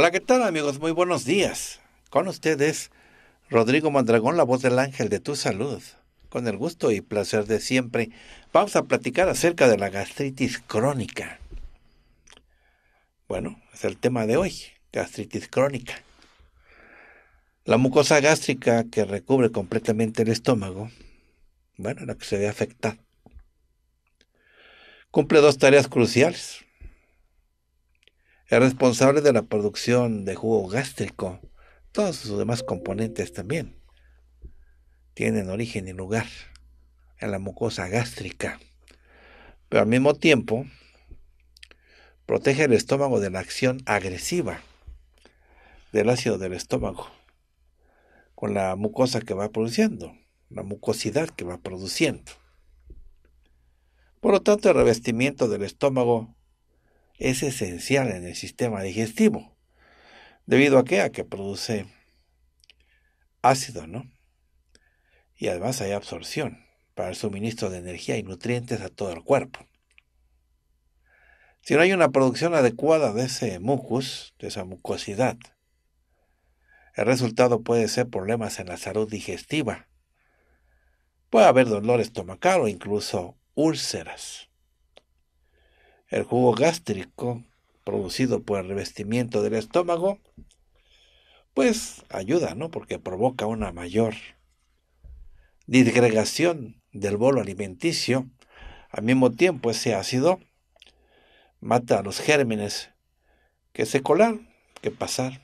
Hola, ¿qué tal amigos? Muy buenos días. Con ustedes, Rodrigo Mandragón, la voz del ángel de tu salud. Con el gusto y placer de siempre, vamos a platicar acerca de la gastritis crónica. Bueno, es el tema de hoy, gastritis crónica. La mucosa gástrica que recubre completamente el estómago, bueno, la que se ve afectada, cumple dos tareas cruciales es responsable de la producción de jugo gástrico, todos sus demás componentes también tienen origen y lugar en la mucosa gástrica, pero al mismo tiempo protege el estómago de la acción agresiva del ácido del estómago, con la mucosa que va produciendo, la mucosidad que va produciendo. Por lo tanto, el revestimiento del estómago es esencial en el sistema digestivo, debido a que, a que produce ácido, ¿no? Y además hay absorción para el suministro de energía y nutrientes a todo el cuerpo. Si no hay una producción adecuada de ese mucus, de esa mucosidad, el resultado puede ser problemas en la salud digestiva. Puede haber dolor estomacal o incluso úlceras. El jugo gástrico producido por el revestimiento del estómago, pues ayuda, ¿no? Porque provoca una mayor disgregación del bolo alimenticio. Al mismo tiempo, ese ácido mata a los gérmenes que se colan, que pasan,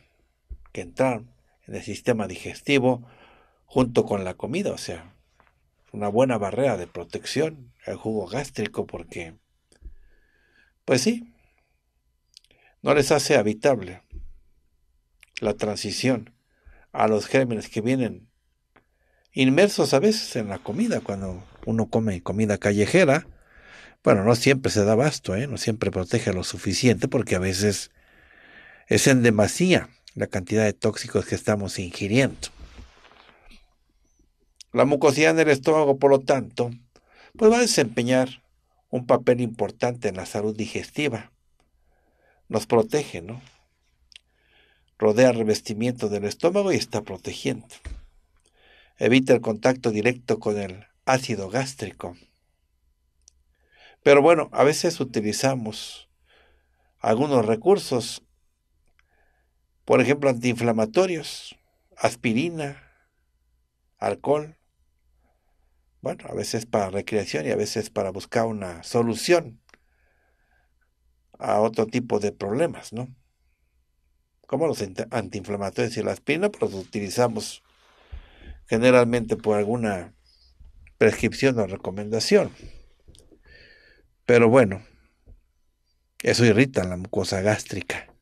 que entrar en el sistema digestivo junto con la comida, o sea, una buena barrera de protección el jugo gástrico porque pues sí, no les hace habitable la transición a los gérmenes que vienen inmersos a veces en la comida, cuando uno come comida callejera. Bueno, no siempre se da basto, ¿eh? no siempre protege lo suficiente porque a veces es en demasía la cantidad de tóxicos que estamos ingiriendo. La mucosidad en el estómago, por lo tanto, pues va a desempeñar un papel importante en la salud digestiva. Nos protege, ¿no? Rodea el revestimiento del estómago y está protegiendo. Evita el contacto directo con el ácido gástrico. Pero bueno, a veces utilizamos algunos recursos, por ejemplo, antiinflamatorios, aspirina, alcohol, bueno, a veces para recreación y a veces para buscar una solución a otro tipo de problemas, ¿no? Como los antiinflamatorios y la aspirina, pues los utilizamos generalmente por alguna prescripción o recomendación. Pero bueno, eso irrita la mucosa gástrica.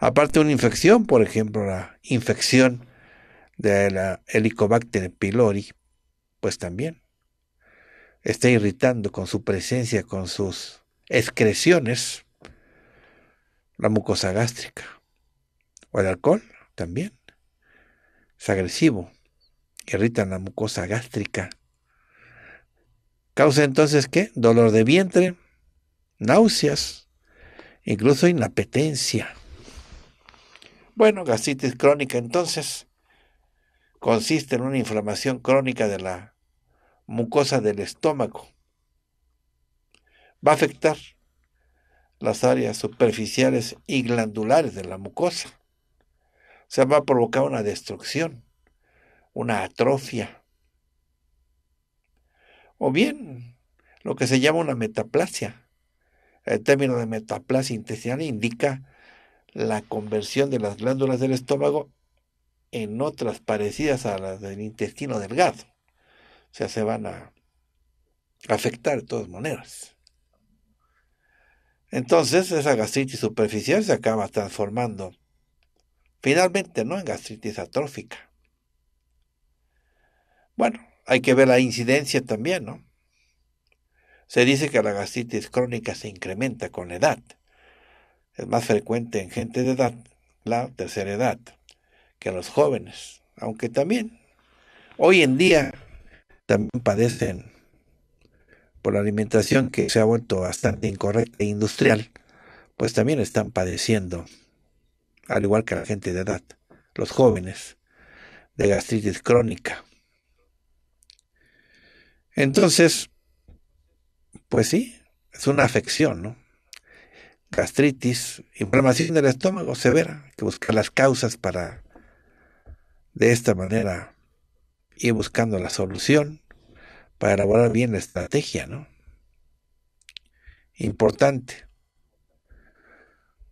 Aparte de una infección, por ejemplo, la infección de la Helicobacter pylori, pues también está irritando con su presencia, con sus excreciones, la mucosa gástrica. O el alcohol también. Es agresivo, irrita la mucosa gástrica. Causa entonces qué? Dolor de vientre, náuseas, incluso inapetencia. Bueno, gastritis crónica entonces consiste en una inflamación crónica de la mucosa del estómago. Va a afectar las áreas superficiales y glandulares de la mucosa. O sea, va a provocar una destrucción, una atrofia. O bien, lo que se llama una metaplasia. El término de metaplasia intestinal indica la conversión de las glándulas del estómago en otras parecidas a las del intestino delgado. O sea, se van a afectar de todas maneras. Entonces, esa gastritis superficial se acaba transformando finalmente no en gastritis atrófica. Bueno, hay que ver la incidencia también, ¿no? Se dice que la gastritis crónica se incrementa con la edad. Es más frecuente en gente de edad, la tercera edad que los jóvenes, aunque también hoy en día también padecen por la alimentación que se ha vuelto bastante incorrecta e industrial, pues también están padeciendo, al igual que la gente de edad, los jóvenes, de gastritis crónica. Entonces, pues sí, es una afección, ¿no? Gastritis, inflamación del estómago severa, que buscar las causas para de esta manera ir buscando la solución para elaborar bien la estrategia, ¿no? Importante.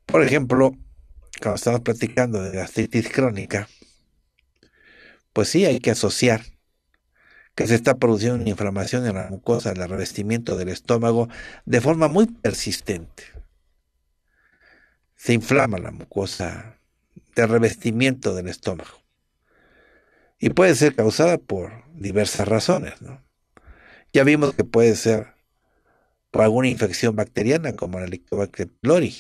Por ejemplo, cuando estamos platicando de gastritis crónica, pues sí hay que asociar que se está produciendo una inflamación en la mucosa, el revestimiento del estómago, de forma muy persistente. Se inflama la mucosa de revestimiento del estómago y puede ser causada por diversas razones. ¿no? Ya vimos que puede ser por alguna infección bacteriana como la Helicobacter pylori.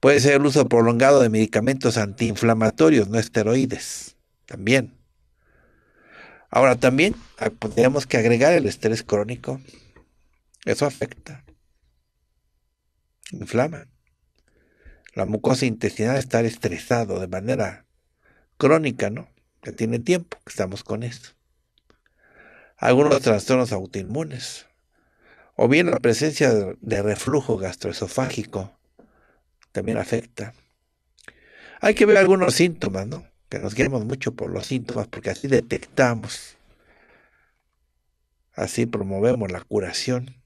Puede ser el uso prolongado de medicamentos antiinflamatorios no esteroides. También. Ahora también ah, pues, tenemos que agregar el estrés crónico. Eso afecta. Inflama. La mucosa intestinal está estresado de manera crónica, ¿no? que tiene tiempo que estamos con esto. Algunos trastornos autoinmunes, o bien la presencia de reflujo gastroesofágico también afecta. Hay que ver algunos síntomas, ¿no? Que nos guiemos mucho por los síntomas porque así detectamos, así promovemos la curación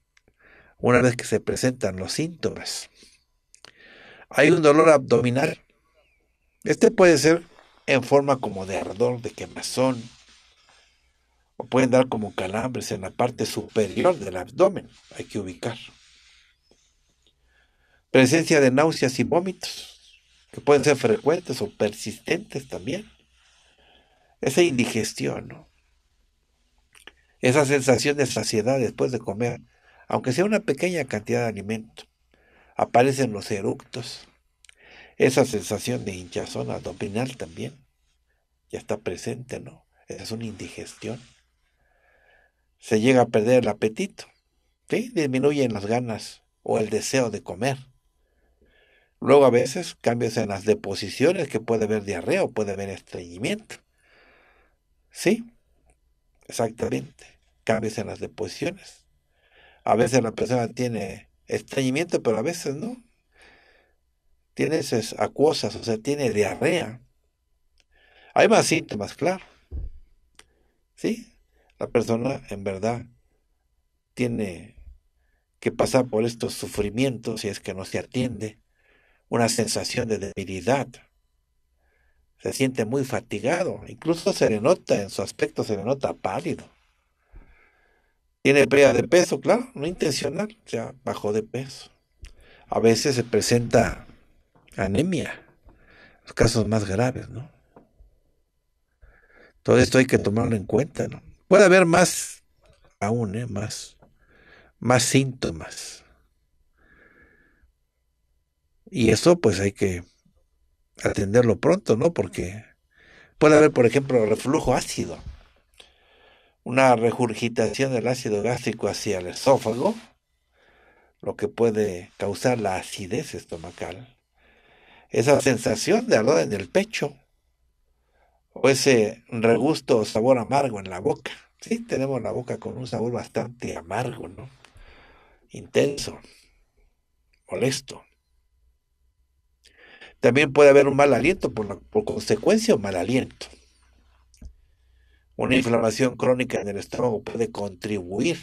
una vez que se presentan los síntomas. Hay un dolor abdominal. Este puede ser en forma como de ardor, de quemazón, o pueden dar como calambres en la parte superior del abdomen, hay que ubicar. Presencia de náuseas y vómitos, que pueden ser frecuentes o persistentes también. Esa indigestión, esa sensación de saciedad después de comer, aunque sea una pequeña cantidad de alimento. Aparecen los eructos, esa sensación de hinchazón abdominal también ya está presente, ¿no? Es una indigestión. Se llega a perder el apetito, ¿sí? Disminuyen las ganas o el deseo de comer. Luego a veces cambios en las deposiciones, que puede haber diarrea o puede haber estreñimiento. ¿Sí? Exactamente. Cambios en las deposiciones. A veces la persona tiene estreñimiento, pero a veces no tiene acuosas, o sea, tiene diarrea. Hay más síntomas, claro. ¿Sí? La persona en verdad tiene que pasar por estos sufrimientos si es que no se atiende, una sensación de debilidad. Se siente muy fatigado, incluso se le nota en su aspecto, se le nota pálido. Tiene pérdida de peso, claro, no intencional, ya bajó de peso. A veces se presenta anemia, los casos más graves, ¿no? Todo esto hay que tomarlo en cuenta, ¿no? Puede haber más, aún, ¿eh? Más, más síntomas. Y eso pues hay que atenderlo pronto, ¿no? Porque puede haber, por ejemplo, reflujo ácido, una regurgitación del ácido gástrico hacia el esófago, lo que puede causar la acidez estomacal esa sensación de ardor en el pecho o ese regusto o sabor amargo en la boca. Sí, tenemos la boca con un sabor bastante amargo, ¿no? Intenso, molesto. También puede haber un mal aliento por, por consecuencia o mal aliento. Una inflamación crónica en el estómago puede contribuir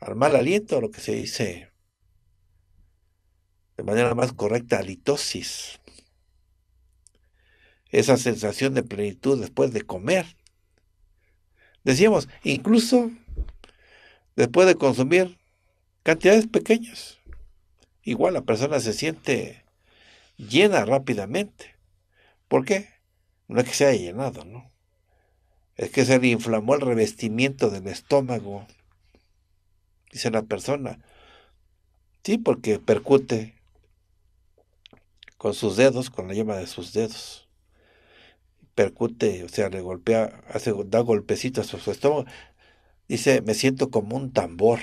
al mal aliento, lo que se dice de manera más correcta, litosis. Esa sensación de plenitud después de comer. Decíamos, incluso después de consumir cantidades pequeñas, igual la persona se siente llena rápidamente. ¿Por qué? No es que se haya llenado, ¿no? Es que se le inflamó el revestimiento del estómago, dice la persona. Sí, porque percute con sus dedos, con la yema de sus dedos. Percute, o sea, le golpea, hace, da golpecitos a su estómago. Dice, me siento como un tambor,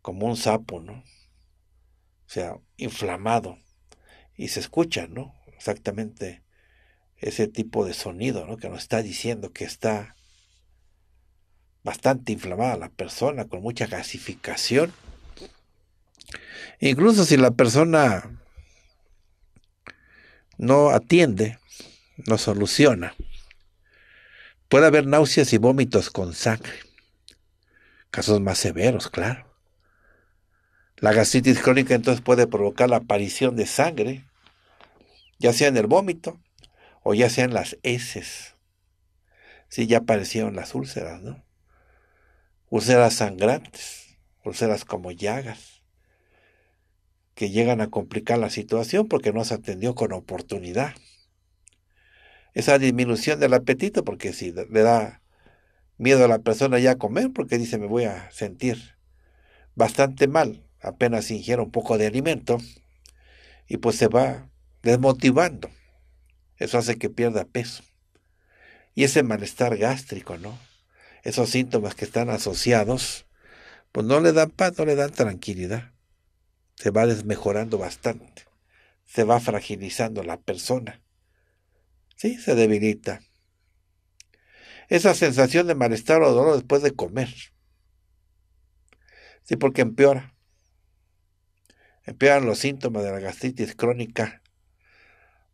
como un sapo, ¿no? O sea, inflamado. Y se escucha, ¿no? Exactamente ese tipo de sonido, ¿no? Que nos está diciendo que está bastante inflamada la persona, con mucha gasificación. Incluso si la persona no atiende, no soluciona. Puede haber náuseas y vómitos con sangre. Casos más severos, claro. La gastritis crónica entonces puede provocar la aparición de sangre, ya sea en el vómito o ya sea en las heces. Si ya aparecieron las úlceras, ¿no? Úlceras sangrantes, úlceras como llagas que llegan a complicar la situación porque no se atendió con oportunidad. Esa disminución del apetito, porque si le da miedo a la persona ya a comer, porque dice me voy a sentir bastante mal, apenas ingiera un poco de alimento, y pues se va desmotivando. Eso hace que pierda peso. Y ese malestar gástrico, ¿no? Esos síntomas que están asociados, pues no le dan paz, no le dan tranquilidad se va desmejorando bastante, se va fragilizando la persona, ¿sí? Se debilita. Esa sensación de malestar o dolor después de comer, ¿sí? Porque empeora. Empeoran los síntomas de la gastritis crónica,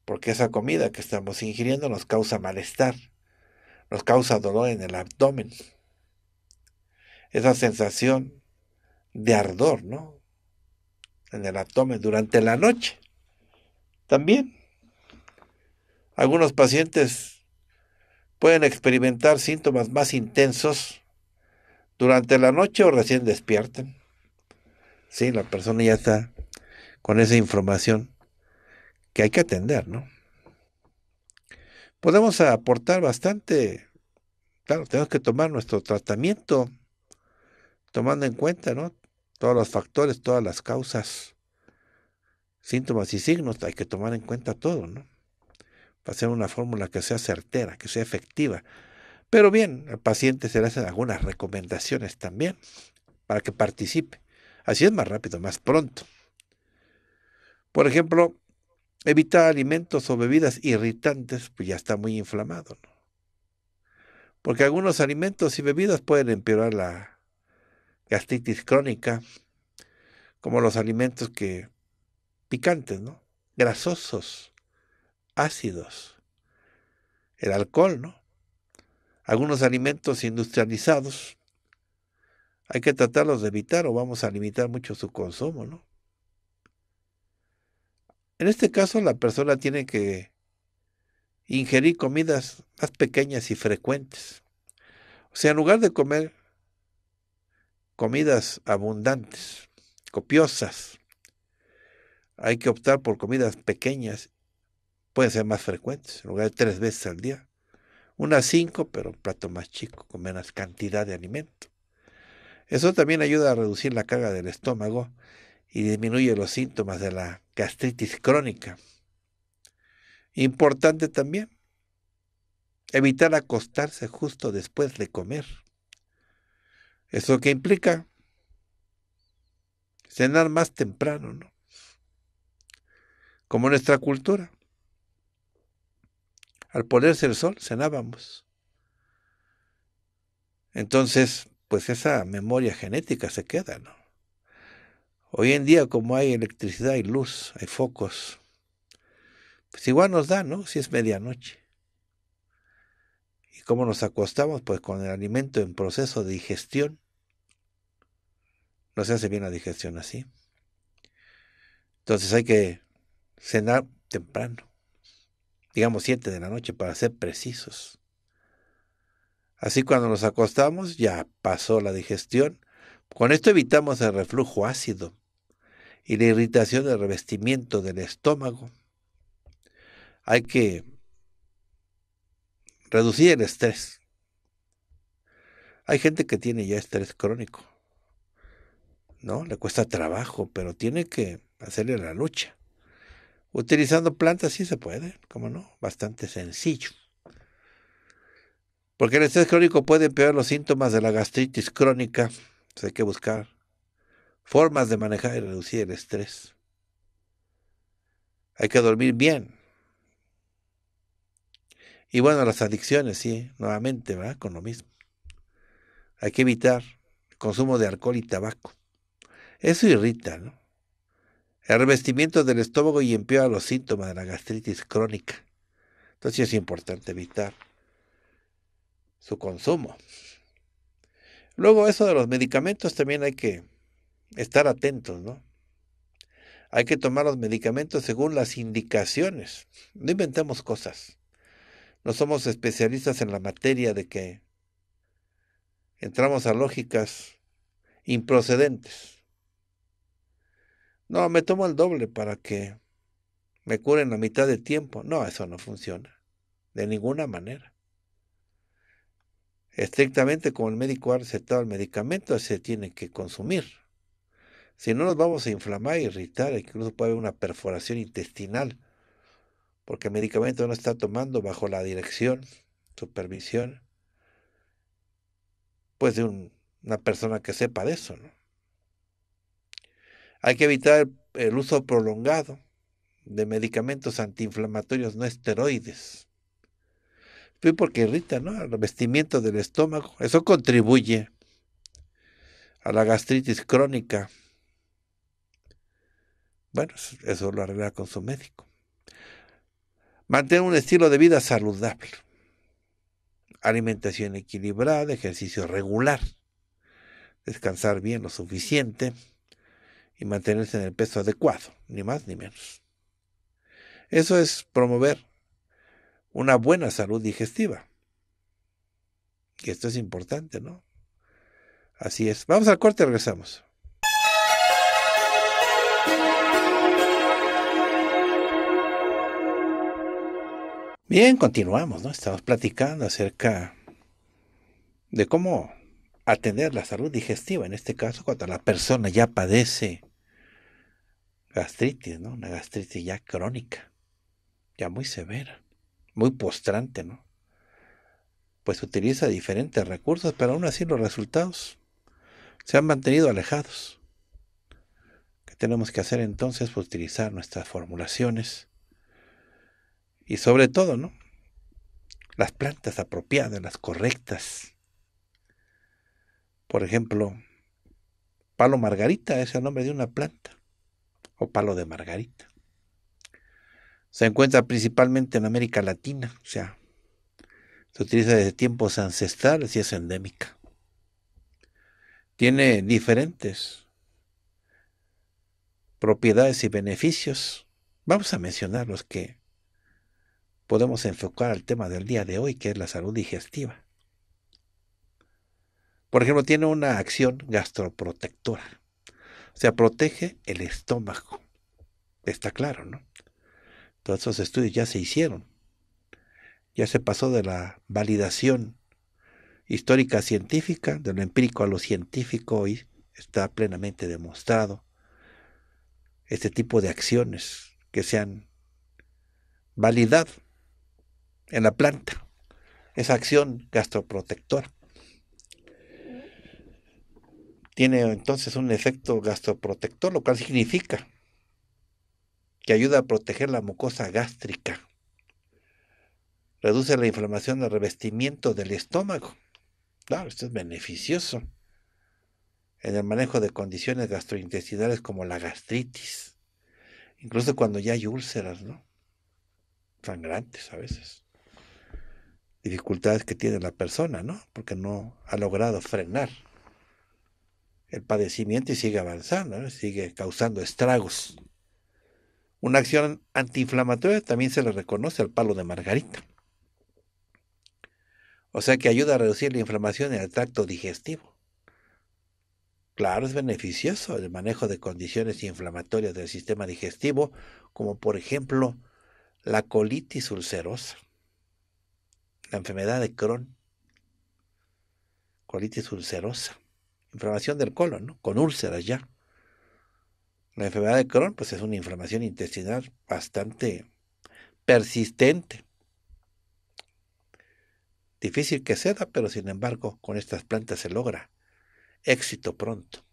porque esa comida que estamos ingiriendo nos causa malestar, nos causa dolor en el abdomen, esa sensación de ardor, ¿no? en el abdomen durante la noche. También algunos pacientes pueden experimentar síntomas más intensos durante la noche o recién despierten. Sí, la persona ya está con esa información que hay que atender, ¿no? Podemos aportar bastante, claro, tenemos que tomar nuestro tratamiento tomando en cuenta, ¿no? todos los factores, todas las causas, síntomas y signos, hay que tomar en cuenta todo, ¿no? Para hacer una fórmula que sea certera, que sea efectiva. Pero bien, al paciente se le hacen algunas recomendaciones también para que participe. Así es más rápido, más pronto. Por ejemplo, evitar alimentos o bebidas irritantes, pues ya está muy inflamado, ¿no? Porque algunos alimentos y bebidas pueden empeorar la gastritis crónica, como los alimentos que picantes, ¿no? Grasosos, ácidos, el alcohol, ¿no? Algunos alimentos industrializados, hay que tratarlos de evitar o vamos a limitar mucho su consumo, ¿no? En este caso la persona tiene que ingerir comidas más pequeñas y frecuentes. O sea, en lugar de comer comidas abundantes, copiosas. Hay que optar por comidas pequeñas, pueden ser más frecuentes, en lugar de tres veces al día. Unas cinco, pero un plato más chico, con menos cantidad de alimento. Eso también ayuda a reducir la carga del estómago y disminuye los síntomas de la gastritis crónica. Importante también, evitar acostarse justo después de comer. ¿Eso que implica? Cenar más temprano, ¿no? Como nuestra cultura. Al ponerse el sol, cenábamos. Entonces, pues esa memoria genética se queda, ¿no? Hoy en día, como hay electricidad y luz, hay focos, pues igual nos da, ¿no? Si es medianoche. ¿Y cómo nos acostamos? Pues con el alimento en proceso de digestión. No se hace bien la digestión así. Entonces hay que cenar temprano, digamos 7 de la noche para ser precisos. Así cuando nos acostamos ya pasó la digestión. Con esto evitamos el reflujo ácido y la irritación del revestimiento del estómago. Hay que reducir el estrés. Hay gente que tiene ya estrés crónico, ¿no? Le cuesta trabajo, pero tiene que hacerle la lucha. Utilizando plantas sí se puede, ¿cómo no? Bastante sencillo. Porque el estrés crónico puede empeorar los síntomas de la gastritis crónica. hay que buscar formas de manejar y reducir el estrés. Hay que dormir bien, y bueno, las adicciones, sí, nuevamente, ¿verdad? Con lo mismo. Hay que evitar consumo de alcohol y tabaco. Eso irrita, ¿no? El revestimiento del estómago y empeora los síntomas de la gastritis crónica. Entonces es importante evitar su consumo. Luego eso de los medicamentos también hay que estar atentos, ¿no? Hay que tomar los medicamentos según las indicaciones. No inventemos cosas no somos especialistas en la materia de que entramos a lógicas improcedentes. No, me tomo el doble para que me cure en la mitad de tiempo. No, eso no funciona. De ninguna manera. Estrictamente como el médico ha recetado el medicamento, se tiene que consumir. Si no nos vamos a inflamar, irritar, incluso puede haber una perforación intestinal porque el medicamento no está tomando bajo la dirección, supervisión, pues de una persona que sepa de eso. Hay que evitar el, uso prolongado de medicamentos antiinflamatorios no esteroides. Pues, porque irrita, ¿no? El revestimiento del estómago. Eso contribuye a la gastritis crónica. Bueno, eso lo arregla con su médico. Mantener un estilo de vida saludable. Alimentación equilibrada, ejercicio regular. Descansar bien lo suficiente y mantenerse en el peso adecuado, ni más ni menos. Eso es promover una buena salud digestiva. Y esto es importante, ¿no? Así es. Vamos al corte, regresamos. Bien, continuamos, ¿no? Estamos platicando acerca de cómo atender la salud digestiva, en este caso cuando la persona ya padece gastritis, ¿no? Una gastritis ya crónica, ya muy severa, muy postrante, ¿no? Pues utiliza diferentes recursos, pero aún así los resultados se han mantenido alejados. ¿Qué tenemos que hacer entonces? Pues utilizar nuestras formulaciones y sobre todo, ¿no? Las plantas apropiadas, las correctas. Por ejemplo, palo margarita es el nombre de una planta, o palo de margarita. Se encuentra principalmente en América Latina, o sea, se utiliza desde tiempos ancestrales y es endémica. Tiene diferentes propiedades y beneficios. Vamos a mencionar los que podemos enfocar al tema del día de hoy, que es la salud digestiva. Por ejemplo, tiene una acción gastroprotectora. O sea, protege el estómago. Está claro, ¿no? Todos esos estudios ya se hicieron. Ya se pasó de la validación histórica científica, de lo empírico a lo científico, hoy está plenamente demostrado este tipo de acciones que sean validad en la planta, esa acción gastroprotectora. Tiene entonces un efecto gastroprotector, lo cual significa que ayuda a proteger la mucosa gástrica, reduce la inflamación del revestimiento del estómago. Claro, ah, esto es beneficioso en el manejo de condiciones gastrointestinales como la gastritis, incluso cuando ya hay úlceras, ¿no? Sangrantes a veces dificultades que tiene la persona, ¿no? Porque no ha logrado frenar el padecimiento y sigue avanzando, sigue causando estragos. Una acción antiinflamatoria también se le reconoce al palo de margarita. O sea que ayuda a reducir la inflamación en el tracto digestivo. Claro, es beneficioso el manejo de condiciones inflamatorias del sistema digestivo, como por ejemplo la colitis ulcerosa la enfermedad de Crohn, colitis ulcerosa, inflamación del colon, con úlceras ya. La enfermedad de Crohn pues es una inflamación intestinal bastante persistente. Difícil que ceda, pero sin embargo con estas plantas se logra éxito pronto.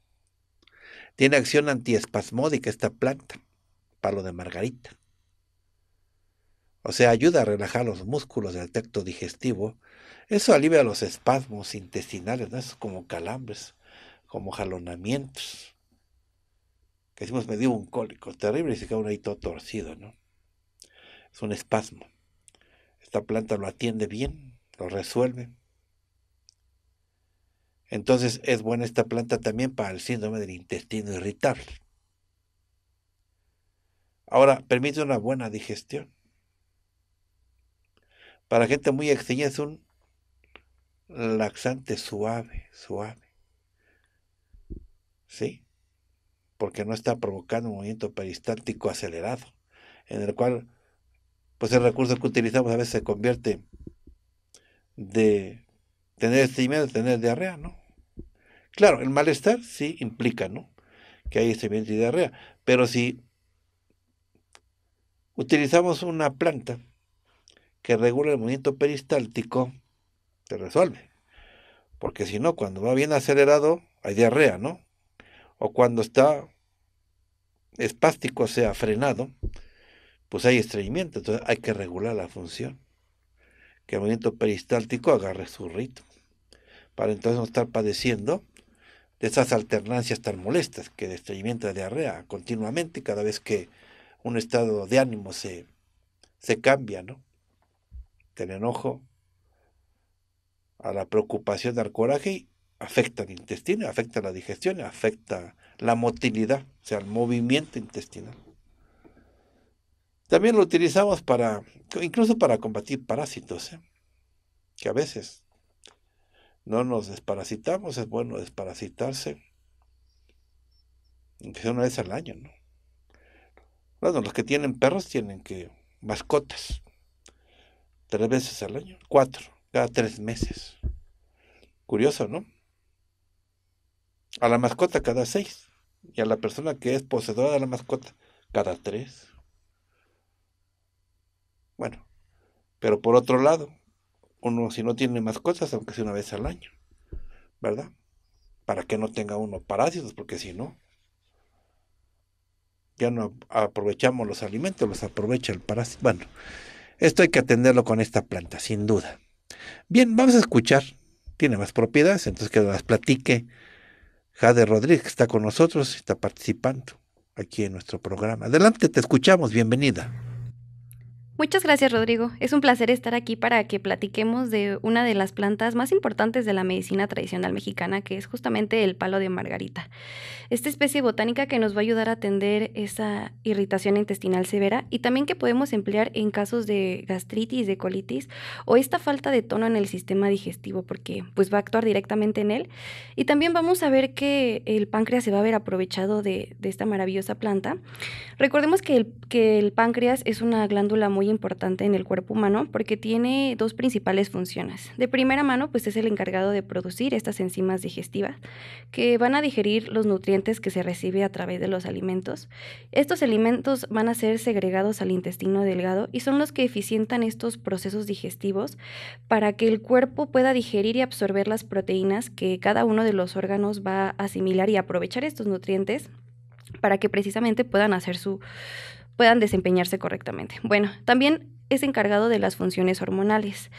Tiene acción antiespasmódica esta planta, palo de margarita o sea, ayuda a relajar los músculos del tracto digestivo. Eso alivia los espasmos intestinales, ¿no? es como calambres, como jalonamientos. Que decimos, me dio un cólico terrible y se quedó un ahí todo torcido, ¿no? Es un espasmo. Esta planta lo atiende bien, lo resuelve. Entonces es buena esta planta también para el síndrome del intestino irritable. Ahora, permite una buena digestión. Para gente muy extraña es un laxante suave, suave. ¿Sí? Porque no está provocando un movimiento peristáltico acelerado, en el cual pues el recurso que utilizamos a veces se convierte de tener este de tener diarrea, ¿no? Claro, el malestar sí implica, ¿no? Que hay estreñimiento y diarrea, pero si utilizamos una planta que regula el movimiento peristáltico, se resuelve. Porque si no, cuando va bien acelerado, hay diarrea, ¿no? O cuando está espástico, o sea, frenado, pues hay estreñimiento. Entonces hay que regular la función. Que el movimiento peristáltico agarre su ritmo. Para entonces no estar padeciendo de esas alternancias tan molestas que de estreñimiento de diarrea continuamente cada vez que un estado de ánimo se, se cambia, ¿no? el enojo, a la preocupación, al coraje, y afecta el intestino, afecta la digestión, afecta la motilidad, o sea, el movimiento intestinal. También lo utilizamos para, incluso para combatir parásitos, ¿eh? que a veces no nos desparasitamos, es bueno desparasitarse, aunque sea una vez al año, ¿no? Bueno, los que tienen perros tienen que mascotas, tres veces al año, cuatro, cada tres meses. Curioso, ¿no? A la mascota cada seis y a la persona que es poseedora de la mascota cada tres. Bueno, pero por otro lado, uno si no tiene mascotas, aunque sea una vez al año, ¿verdad? Para que no tenga uno parásitos, porque si no, ya no aprovechamos los alimentos, los aprovecha el parásito. Bueno, esto hay que atenderlo con esta planta, sin duda. Bien, vamos a escuchar. Tiene más propiedades, entonces que las platique Jade Rodríguez, que está con nosotros, está participando aquí en nuestro programa. Adelante, te escuchamos, bienvenida. Muchas gracias, Rodrigo. Es un placer estar aquí para que platiquemos de una de las plantas más importantes de la medicina tradicional mexicana, que es justamente el palo de margarita. Esta especie botánica que nos va a ayudar a atender esa irritación intestinal severa y también que podemos emplear en casos de gastritis, de colitis o esta falta de tono en el sistema digestivo, porque pues va a actuar directamente en él. Y también vamos a ver que el páncreas se va a haber aprovechado de, de esta maravillosa planta. Recordemos que el, que el páncreas es una glándula muy importante en el cuerpo humano porque tiene dos principales funciones. De primera mano, pues es el encargado de producir estas enzimas digestivas que van a digerir los nutrientes que se recibe a través de los alimentos. Estos alimentos van a ser segregados al intestino delgado y son los que eficientan estos procesos digestivos para que el cuerpo pueda digerir y absorber las proteínas que cada uno de los órganos va a asimilar y aprovechar estos nutrientes para que precisamente puedan hacer su, puedan desempeñarse correctamente. Bueno, también es encargado de las funciones hormonales.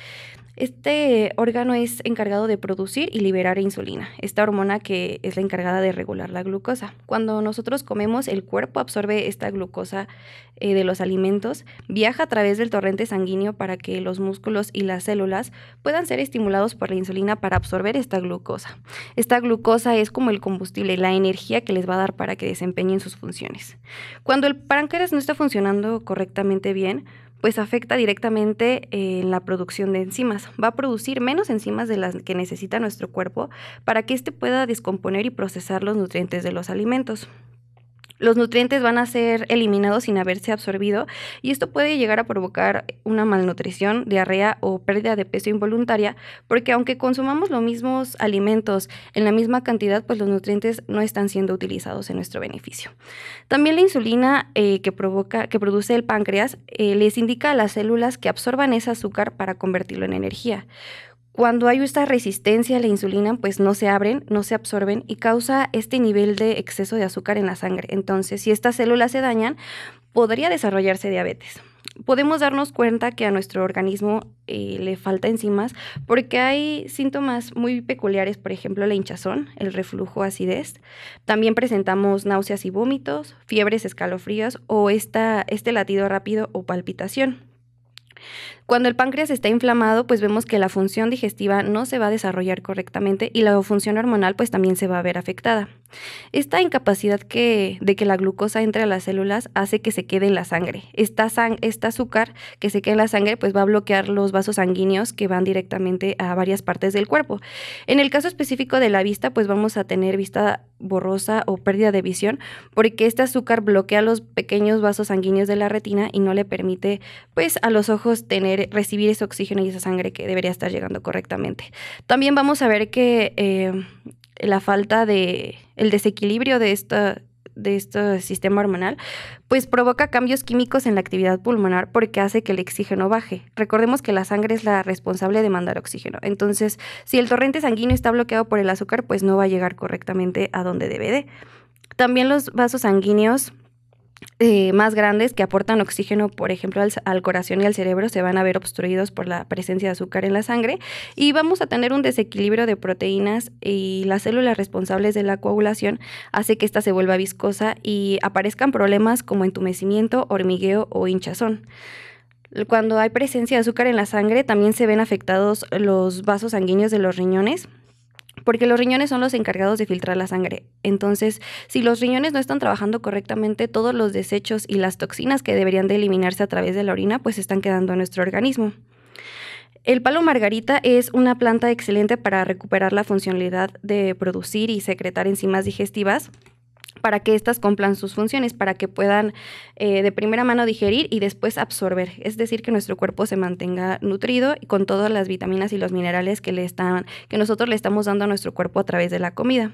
Este órgano es encargado de producir y liberar insulina, esta hormona que es la encargada de regular la glucosa. Cuando nosotros comemos, el cuerpo absorbe esta glucosa eh, de los alimentos, viaja a través del torrente sanguíneo para que los músculos y las células puedan ser estimulados por la insulina para absorber esta glucosa. Esta glucosa es como el combustible, la energía que les va a dar para que desempeñen sus funciones. Cuando el páncreas no está funcionando correctamente bien, pues afecta directamente en eh, la producción de enzimas. Va a producir menos enzimas de las que necesita nuestro cuerpo para que éste pueda descomponer y procesar los nutrientes de los alimentos los nutrientes van a ser eliminados sin haberse absorbido y esto puede llegar a provocar una malnutrición, diarrea o pérdida de peso involuntaria, porque aunque consumamos los mismos alimentos en la misma cantidad, pues los nutrientes no están siendo utilizados en nuestro beneficio. También la insulina eh, que, provoca, que produce el páncreas eh, les indica a las células que absorban ese azúcar para convertirlo en energía. Cuando hay esta resistencia a la insulina, pues no se abren, no se absorben y causa este nivel de exceso de azúcar en la sangre. Entonces, si estas células se dañan, podría desarrollarse diabetes. Podemos darnos cuenta que a nuestro organismo eh, le falta enzimas porque hay síntomas muy peculiares, por ejemplo, la hinchazón, el reflujo, acidez. También presentamos náuseas y vómitos, fiebres escalofríos o este latido rápido o palpitación. Cuando el páncreas está inflamado, pues vemos que la función digestiva no se va a desarrollar correctamente y la función hormonal pues también se va a ver afectada. Esta incapacidad que, de que la glucosa entre a las células hace que se quede en la sangre. Esta, esta azúcar que se queda en la sangre pues va a bloquear los vasos sanguíneos que van directamente a varias partes del cuerpo. En el caso específico de la vista pues vamos a tener vista borrosa o pérdida de visión porque este azúcar bloquea los pequeños vasos sanguíneos de la retina y no le permite pues a los ojos tener recibir ese oxígeno y esa sangre que debería estar llegando correctamente. También vamos a ver que eh, la falta de, el desequilibrio de esta, de este sistema hormonal, pues provoca cambios químicos en la actividad pulmonar porque hace que el oxígeno baje. Recordemos que la sangre es la responsable de mandar oxígeno. Entonces, si el torrente sanguíneo está bloqueado por el azúcar, pues no va a llegar correctamente a donde debe de. También los vasos sanguíneos eh, más grandes que aportan oxígeno, por ejemplo, al, al, corazón y al cerebro, se van a ver obstruidos por la presencia de azúcar en la sangre y vamos a tener un desequilibrio de proteínas y las células responsables de la coagulación hace que ésta se vuelva viscosa y aparezcan problemas como entumecimiento, hormigueo o hinchazón. Cuando hay presencia de azúcar en la sangre, también se ven afectados los vasos sanguíneos de los riñones porque los riñones son los encargados de filtrar la sangre. Entonces, si los riñones no están trabajando correctamente, todos los desechos y las toxinas que deberían de eliminarse a través de la orina, pues están quedando en nuestro organismo. El palo margarita es una planta excelente para recuperar la funcionalidad de producir y secretar enzimas digestivas para que éstas cumplan sus funciones, para que puedan eh, de primera mano digerir y después absorber. Es decir, que nuestro cuerpo se mantenga nutrido y con todas las vitaminas y los minerales que, le que nosotros le estamos dando a nuestro cuerpo a través de la comida.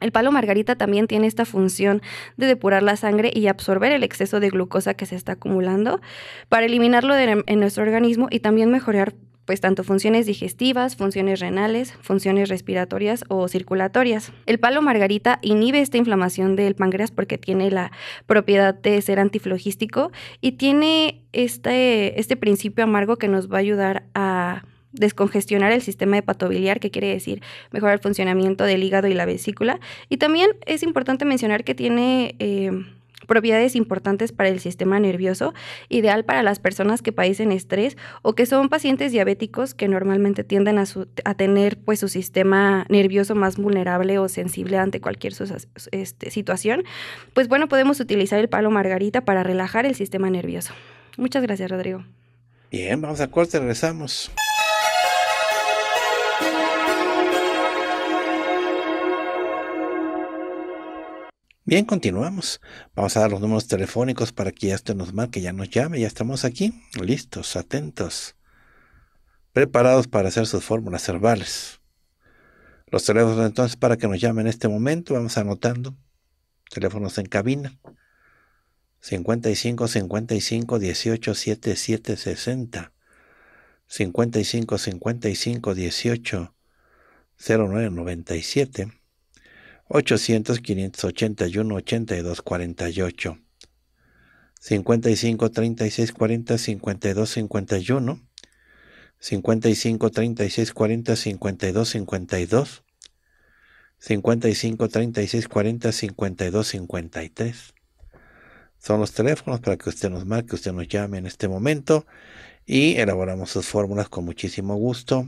El palo margarita también tiene esta función de depurar la sangre y absorber el exceso de glucosa que se está acumulando para eliminarlo en nuestro organismo y también mejorar pues tanto funciones digestivas, funciones renales, funciones respiratorias o circulatorias. El palo margarita inhibe esta inflamación del páncreas porque tiene la propiedad de ser antiflogístico y tiene este, este principio amargo que nos va a ayudar a descongestionar el sistema hepatobiliar, que quiere decir mejorar el funcionamiento del hígado y la vesícula. Y también es importante mencionar que tiene... Eh, propiedades importantes para el sistema nervioso, ideal para las personas que padecen estrés o que son pacientes diabéticos que normalmente tienden a, tener pues su sistema nervioso más vulnerable o sensible ante cualquier este, situación. Pues bueno, podemos utilizar el palo margarita para relajar el sistema nervioso. Muchas gracias, Rodrigo. Bien, vamos a corte, regresamos. Bien, continuamos. Vamos a dar los números telefónicos para que ya esto nos marque, ya nos llame, ya estamos aquí, listos, atentos, preparados para hacer sus fórmulas herbales. Los teléfonos entonces para que nos llame en este momento, vamos anotando. Teléfonos en cabina. 55 55 18 55 55 18 09 97 800 581 82 48 55 36 40 52 51 55 36 40 52 52 55 36 40 52 53 son los teléfonos para que usted nos marque, usted nos llame en este momento y elaboramos sus fórmulas con muchísimo gusto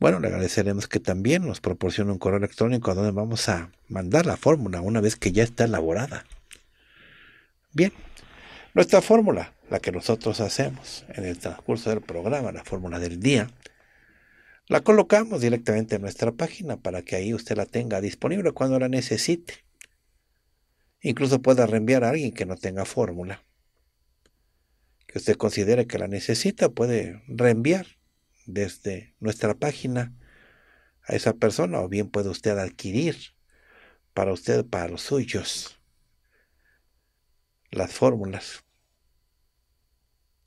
bueno, le agradeceremos que también nos proporcione un correo electrónico a donde vamos a mandar la fórmula una vez que ya está elaborada. Bien, nuestra fórmula, la que nosotros hacemos en el transcurso del programa, la fórmula del día, la colocamos directamente en nuestra página para que ahí usted la tenga disponible cuando la necesite. Incluso pueda reenviar a alguien que no tenga fórmula. Que usted considere que la necesita, puede reenviar desde nuestra página a esa persona o bien puede usted adquirir para usted, para los suyos, las fórmulas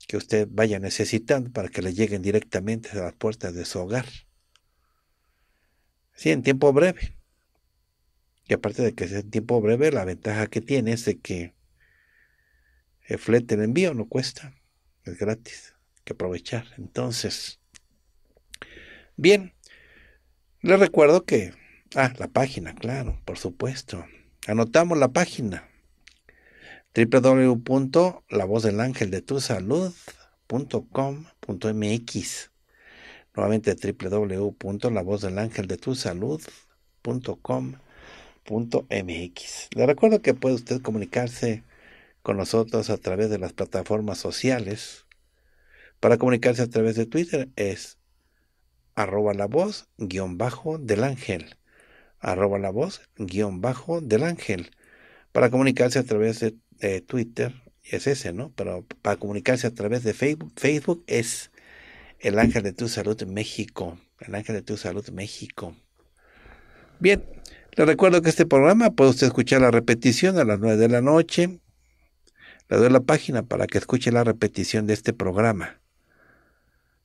que usted vaya necesitando para que le lleguen directamente a las puertas de su hogar. Sí, en tiempo breve. Y aparte de que sea en tiempo breve, la ventaja que tiene es de que el flete, el envío no cuesta, es gratis, que aprovechar. Entonces, Bien, les recuerdo que... Ah, la página, claro, por supuesto. Anotamos la página www.lavozdelangeldetusalud.com.mx Nuevamente www.lavozdelangeldetusalud.com.mx Le recuerdo que puede usted comunicarse con nosotros a través de las plataformas sociales. Para comunicarse a través de Twitter es arroba la voz guión bajo del ángel, arroba la voz guión bajo del ángel, para comunicarse a través de eh, Twitter, es ese, ¿no? Pero para comunicarse a través de Facebook, Facebook es el ángel de tu salud México, el ángel de tu salud México. Bien, le recuerdo que este programa puede usted escuchar la repetición a las 9 de la noche. Le doy la página para que escuche la repetición de este programa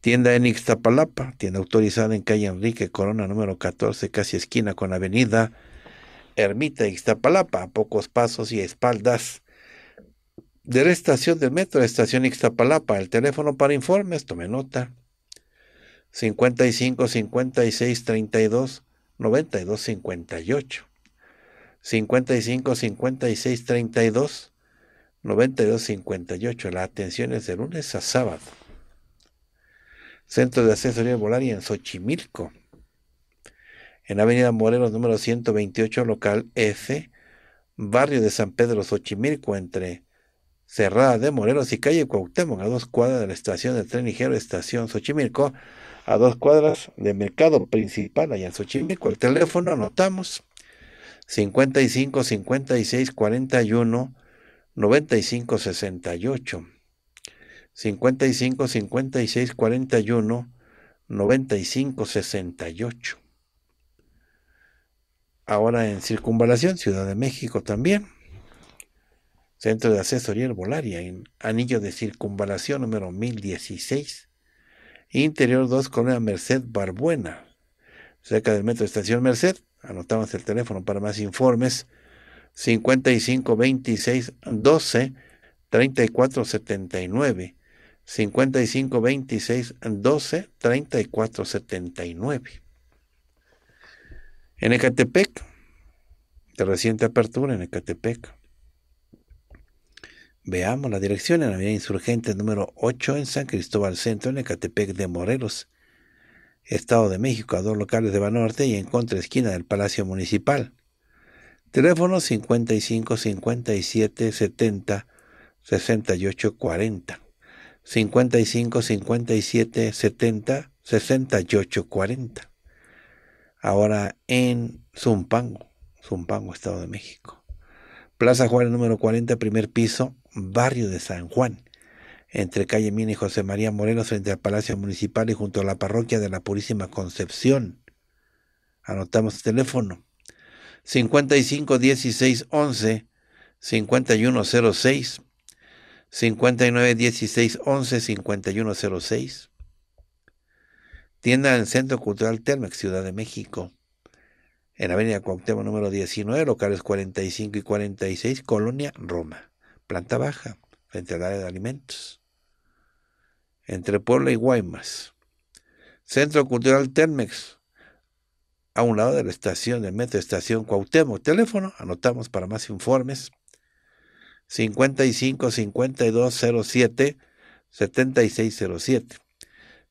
Tienda en Ixtapalapa, tienda autorizada en calle Enrique Corona número 14, casi esquina con avenida Ermita Ixtapalapa, a pocos pasos y espaldas de la estación del metro, estación Ixtapalapa. El teléfono para informes, tome nota. 55 56 32 92 58. 55 56 32 92 58. La atención es de lunes a sábado Centro de Asesoría Volaria en Xochimilco. En Avenida Morelos número 128, local F, barrio de San Pedro Xochimilco, entre Cerrada de Morelos y calle Cuauhtémoc, a dos cuadras de la estación de tren ligero, estación Xochimilco, a dos cuadras del mercado principal allá en Xochimilco. El teléfono anotamos 55 56 41 95 68. 55 56 41 95 68. Ahora en Circunvalación, Ciudad de México también. Centro de Asesoría Herbolaria, en Anillo de Circunvalación número 1016. Interior 2, Colonia Merced Barbuena. Cerca del Metro Estación Merced. Anotamos el teléfono para más informes. 55 26 12 34 79 55 26 12 34 En Ecatepec, de reciente apertura en Ecatepec, veamos la dirección en la Avenida Insurgente número 8 en San Cristóbal Centro, en Ecatepec de Morelos, Estado de México, a dos locales de Banorte y en contra esquina del Palacio Municipal. Teléfono 55 57 70 68 40. 55, 57, 70, 68, 40. Ahora en Zumpango, Zumpango, Estado de México. Plaza Juárez número 40, primer piso, barrio de San Juan, entre calle Mina y José María Moreno, frente al Palacio Municipal y junto a la parroquia de la Purísima Concepción. Anotamos el teléfono. 55 16 11 5106 59 16 11 5916115106. Tienda del Centro Cultural Telmex, Ciudad de México. En Avenida Cuauhtémoc número 19, locales 45 y 46, Colonia Roma. Planta baja, frente al área de alimentos. Entre Puebla y Guaymas. Centro Cultural Telmex, a un lado de la estación del Metro Estación Cuauhtémoc. Teléfono, anotamos para más informes. 55 5207 7607.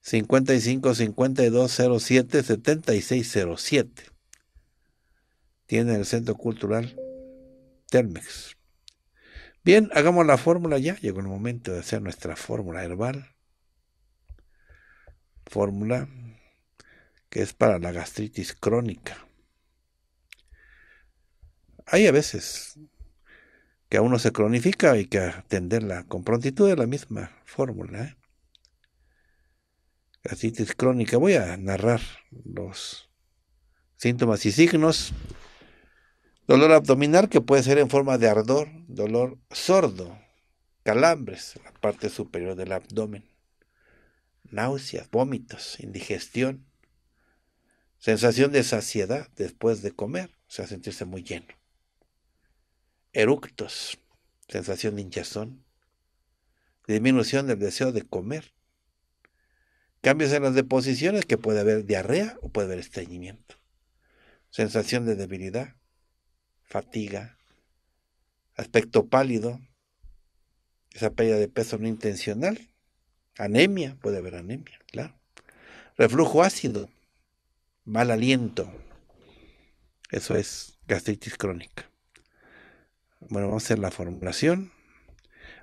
55 5207 7607. Tiene el Centro Cultural Telmex. Bien, hagamos la fórmula ya. Llegó el momento de hacer nuestra fórmula herbal. Fórmula que es para la gastritis crónica. Hay a veces que a uno se cronifica, hay que atenderla con prontitud de la misma fórmula. ¿eh? crónica. Voy a narrar los síntomas y signos. Dolor abdominal que puede ser en forma de ardor, dolor sordo, calambres en la parte superior del abdomen, náuseas, vómitos, indigestión, sensación de saciedad después de comer, o sea, sentirse muy lleno eructos, sensación de hinchazón, disminución del deseo de comer, cambios en las deposiciones que puede haber diarrea o puede haber estreñimiento, sensación de debilidad, fatiga, aspecto pálido, esa pérdida de peso no intencional, anemia, puede haber anemia, claro, reflujo ácido, mal aliento, eso es gastritis crónica. Bueno, vamos a hacer la formulación.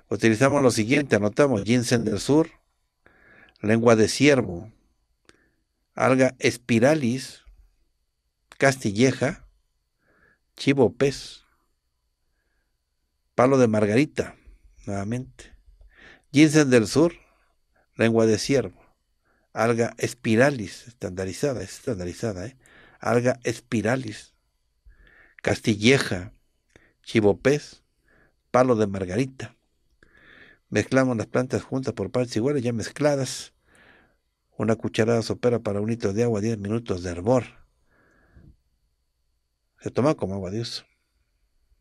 Utilizamos lo siguiente, anotamos ginseng del sur, lengua de ciervo, alga espiralis, castilleja, chivo pez, palo de margarita, nuevamente, ginseng del sur, lengua de ciervo, alga espiralis, estandarizada, estandarizada, ¿eh? alga espiralis, castilleja, chivopés, palo de margarita. Mezclamos las plantas juntas por partes iguales, ya mezcladas. Una cucharada sopera para un litro de agua, 10 minutos de hervor. Se toma como agua de uso.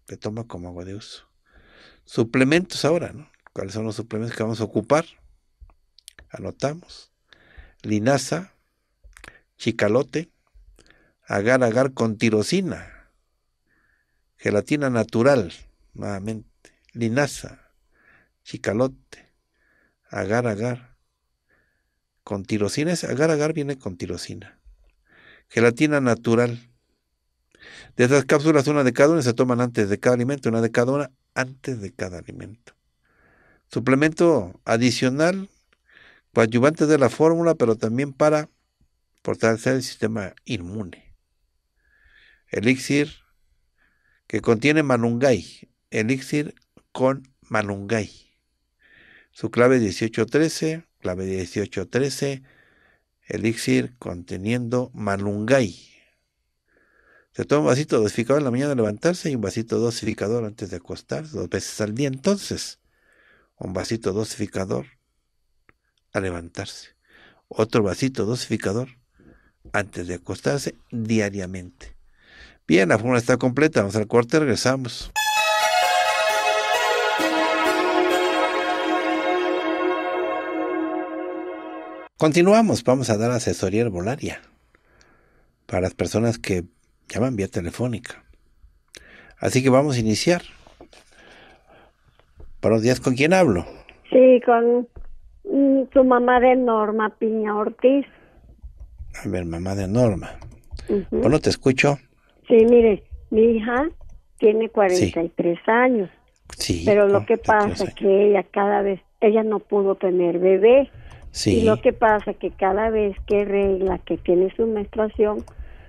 Se toma como agua de uso. Suplementos ahora, ¿no? ¿Cuáles son los suplementos que vamos a ocupar? Anotamos. Linaza, chicalote, agar agar con tirosina gelatina natural, nuevamente, linaza, chicalote, agar agar. Con tirosina, agar agar viene con tirosina. Gelatina natural. De esas cápsulas, una de cada una se toman antes de cada alimento, una de cada una antes de cada alimento. Suplemento adicional, Coadyuvante de la fórmula, pero también para fortalecer el sistema inmune. Elixir que contiene Manungay, elixir con Manungay. Su clave 1813, clave 1813, elixir conteniendo Manungay. Se toma un vasito dosificador en la mañana de levantarse y un vasito dosificador antes de acostarse, dos veces al día entonces. Un vasito dosificador a levantarse. Otro vasito dosificador antes de acostarse diariamente. Bien, la fórmula está completa. Vamos al corte, regresamos. Continuamos, vamos a dar asesoría herbolaria para las personas que llaman vía telefónica. Así que vamos a iniciar. Buenos días, ¿con quién hablo? Sí, con mm, su mamá de Norma Piña Ortiz. A ver, mamá de Norma. Bueno, pues te escucho. Sí, mire, mi hija tiene 43 años. pero lo que pasa es que ella cada vez, ella no pudo tener bebé. Sí. Y lo que pasa es que cada vez que regla, que tiene su menstruación,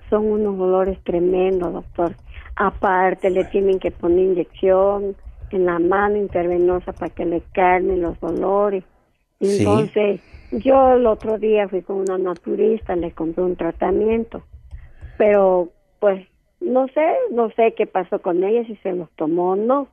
son unos dolores tremendos, doctor. Aparte, le tienen que poner inyección en la mano intervenosa para que le carmen los dolores. Entonces, yo el otro día fui con una naturista, le compré un tratamiento, pero pues no sé, no sé qué pasó con ella, si se los tomó o no.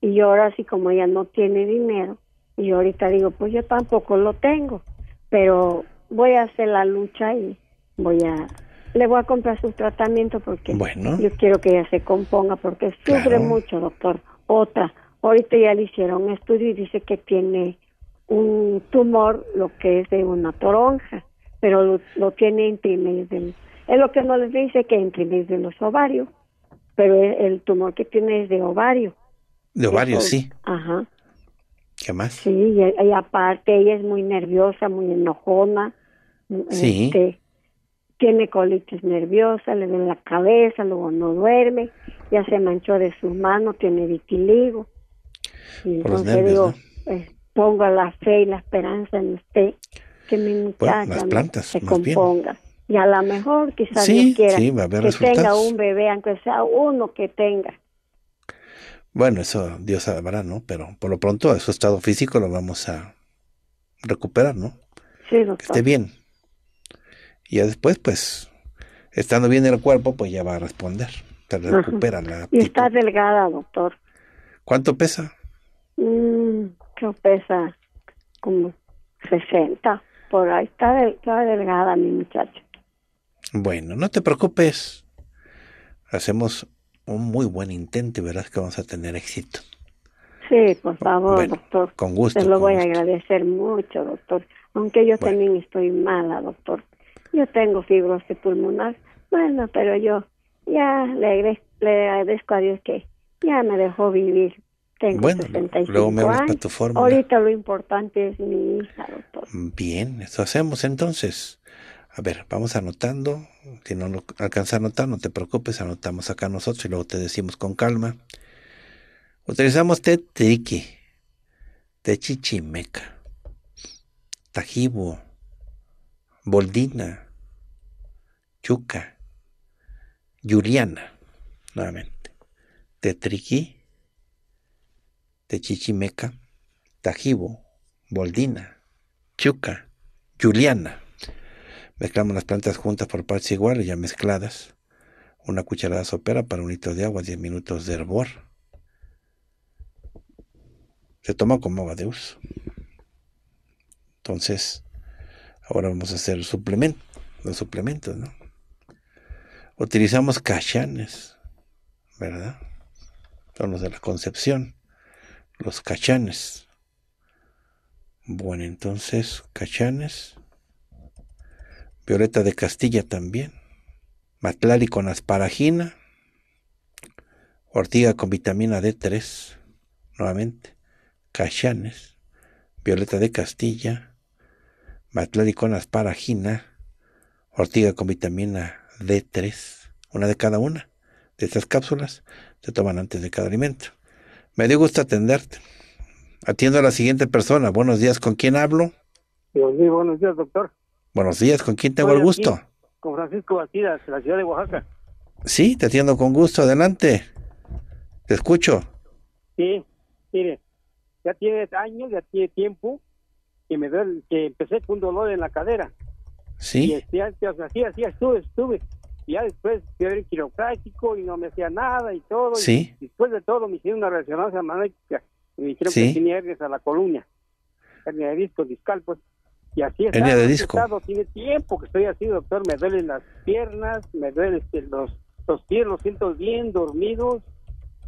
Y ahora sí, como ella no tiene dinero, y yo ahorita digo, pues yo tampoco lo tengo, pero voy a hacer la lucha y voy a le voy a comprar su tratamiento porque bueno. yo quiero que ella se componga porque sufre mucho, doctor. Otra, ahorita ya le hicieron un estudio y dice que tiene un tumor, lo que es de una toronja, pero lo, tiene en de es lo que no les dice que imprimir de los ovarios, pero el, tumor que tiene es de ovario. De ovario, sí. Ajá. ¿Qué más? Sí, y, aparte ella es muy nerviosa, muy enojona. Mm, sí. Este, tiene colitis nerviosa, le duele la cabeza, luego no duerme, ya se manchó de sus manos, tiene vitiligo. entonces digo, eh, pongo la fe y la esperanza en usted, que mi muchacha se componga y a lo mejor quizás quiera que tenga un bebé, aunque sea uno que tenga. Bueno, eso Dios sabrá, ¿no? Pero por lo pronto a su estado físico lo vamos a recuperar, ¿no? Sí, doctor. Que esté bien. Y después, pues, estando bien el cuerpo, pues ya va a responder. Se recupera la... Y está delgada, doctor. ¿Cuánto pesa? Mm, pesa como 60. Por ahí está, está delgada mi muchacho. Bueno, no te preocupes. Hacemos un muy buen intento y verás que vamos a tener éxito. Sí, por favor, doctor. Con gusto. Te lo voy a agradecer mucho, doctor. Aunque yo también estoy mala, doctor. Yo tengo fibrosis pulmonar. Bueno, pero yo ya le agradezco, le agradezco a Dios que ya me dejó vivir. Tengo bueno, luego me años. Tu Ahorita lo importante es mi hija, doctor. Bien, eso hacemos entonces. A ver, vamos anotando. Si no alcanza a anotar, no te preocupes, anotamos acá nosotros y luego te decimos con calma. Utilizamos tetriqui, Triki, chichimeca, tajibo, boldina, chuca, yuliana, nuevamente. tetriqui, triqui, chichimeca, tajibo, boldina, chuca, yuliana. Mezclamos las plantas juntas por partes iguales, ya mezcladas. Una cucharada sopera para un litro de agua, 10 minutos de hervor. Se toma como agua de uso. Entonces, ahora vamos a hacer el suplemento, los suplementos, ¿no? Utilizamos cachanes, ¿verdad? Son los de la Concepción, los cachanes. Bueno, entonces, cachanes Violeta de Castilla también, Matlali con asparagina, ortiga con vitamina D3, nuevamente, cachanes, Violeta de Castilla, Matlali con asparagina, ortiga con vitamina D3, una de cada una de estas cápsulas se toman antes de cada alimento. Me dio gusto atenderte. Atiendo a la siguiente persona. Buenos días, ¿con quién hablo? Pues buenos días, doctor. Buenos días, ¿con quién tengo el gusto? con Francisco Batidas, de la ciudad de Oaxaca. Sí, te atiendo con gusto, adelante. Te escucho. Sí, mire, ya tiene años, ya tiene tiempo que me duele, que empecé con un dolor en la cadera. Sí. Y este, así, así estuve, estuve. Y ya después fui a ver quiropráctico y no me hacía nada y todo. Sí. después de todo me hicieron una resonancia magnética. Y me dijeron que tenía hernias a la columna. Hernia de disco discal, pues. Y así está. Estado, tiene tiempo que estoy así, doctor. Me duelen las piernas, me duelen este, los, los pies, los siento bien dormidos,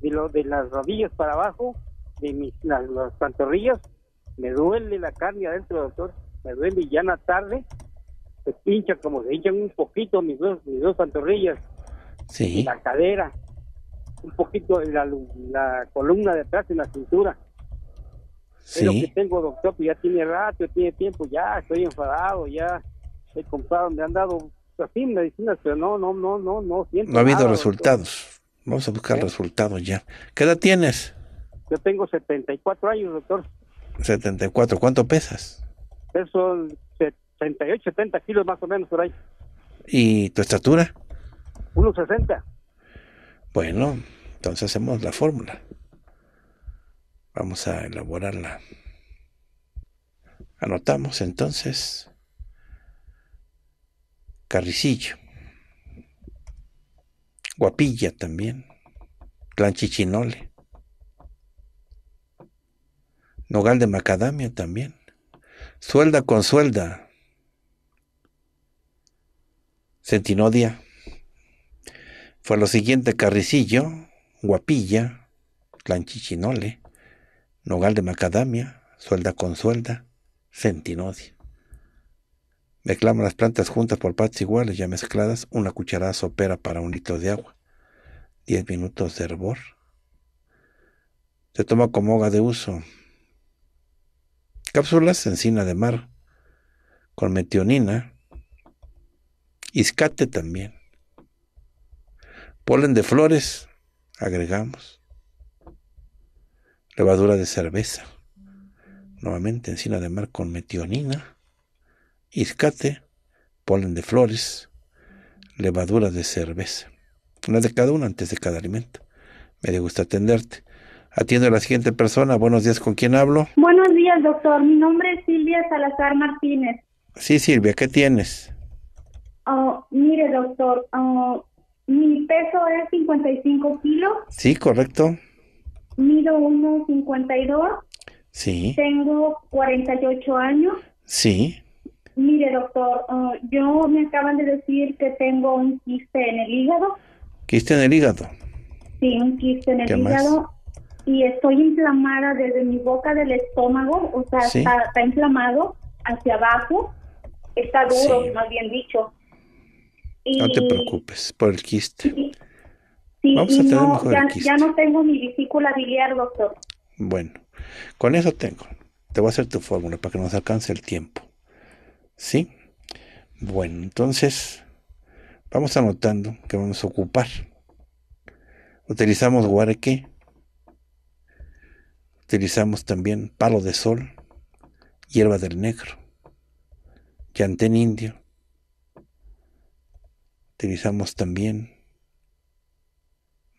de, lo, de las rodillas para abajo, de mis, las, pantorrillas. Me duele la carne adentro, doctor. Me duele y ya en la tarde. Se pincha como se hinchan un poquito mis dos, mis dos pantorrillas. Sí. la cadera. Un poquito la, la columna de atrás y la cintura. Sí. Es que tengo, doctor, pues ya tiene rato, tiene tiempo, ya estoy enfadado, ya he comprado, me han dado así medicinas, pero no, no, no, no, no No ha habido resultados. Vamos a buscar ¿Eh? resultados ya. ¿Qué edad tienes? Yo tengo 74 años, doctor. 74, ¿cuánto pesas? Peso 78, 70 kilos más o menos por ahí. ¿Y tu estatura? 1,60. Bueno, entonces hacemos la fórmula. Vamos a elaborarla. Anotamos entonces Carricillo, Guapilla también, Clanchichinole, Nogal de Macadamia también, Suelda con Suelda, Centinodia. Fue lo siguiente, Carricillo, Guapilla, Clanchichinole, nogal de macadamia, suelda con suelda, centinodia. Mezclamos las plantas juntas por partes iguales ya mezcladas, una cucharada sopera para un litro de agua, Diez minutos de hervor. Se toma como hoga de uso. Cápsulas, encina de mar, con metionina, iscate también. Polen de flores, agregamos levadura de cerveza, nuevamente encina de mar con metionina, iscate, polen de flores, levadura de cerveza. Una de cada una antes de cada alimento. Me gusta atenderte. Atiendo a la siguiente persona. Buenos días, ¿con quién hablo? Buenos días, doctor. Mi nombre es Silvia Salazar Martínez. Sí, Silvia, ¿qué tienes? Oh, mire, doctor, oh, mi peso es 55 kilos. Sí, correcto mido 1,52. Sí. Tengo 48 años. Sí. Mire, doctor, ah, yo me acaban de decir que tengo un quiste en el hígado. ¿Quiste en el hígado? Sí, un quiste en el hígado. Y estoy inflamada desde mi boca del estómago, o sea, está, inflamado hacia abajo. Está duro, más bien dicho. no te preocupes por el quiste ya, no tengo mi vesícula biliar, doctor. Bueno, con eso tengo. Te voy a hacer tu fórmula para que nos alcance el tiempo. ¿Sí? Bueno, entonces vamos anotando que vamos a ocupar. Utilizamos guareque. Utilizamos también palo de sol, hierba del negro, llantén indio. Utilizamos también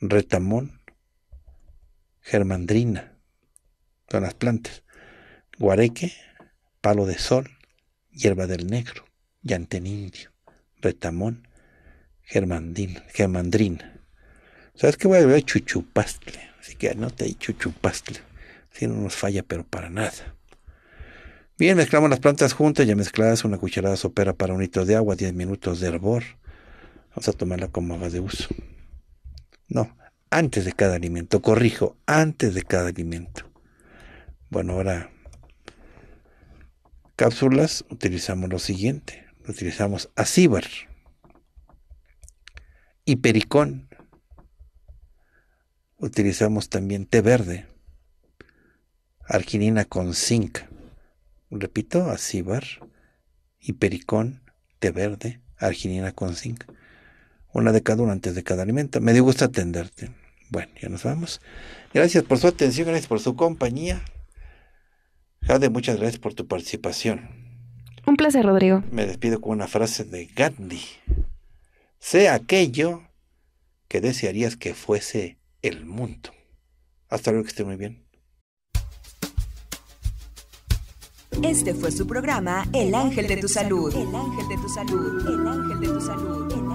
retamón, germandrina, son las plantas, guareque, palo de sol, hierba del negro, llantén indio, retamón, Germandín, germandrina. ¿Sabes que voy a beber Chuchupastle. Así que anota ahí chuchupastle. Si no nos falla, pero para nada. Bien, mezclamos las plantas juntas, ya mezcladas, una cucharada sopera para un litro de agua, 10 minutos de hervor. Vamos a tomarla como agua de uso. No, antes de cada alimento, corrijo, antes de cada alimento. Bueno, ahora, cápsulas, utilizamos lo siguiente. Utilizamos acíbar, hipericón. Utilizamos también té verde, arginina con zinc. Repito, acíbar, hipericón, té verde, arginina con zinc una década de cada alimento. Me dio gusto atenderte. Bueno, ya nos vamos. Gracias por su atención, gracias por su compañía. Jade, muchas gracias por tu participación. Un placer, Rodrigo. Me despido con una frase de Gandhi. Sé aquello que desearías que fuese el mundo. Hasta luego, que esté muy bien. Este fue su programa El Ángel de tu Salud. El Ángel de tu Salud. El Ángel de tu Salud. El ángel de tu salud.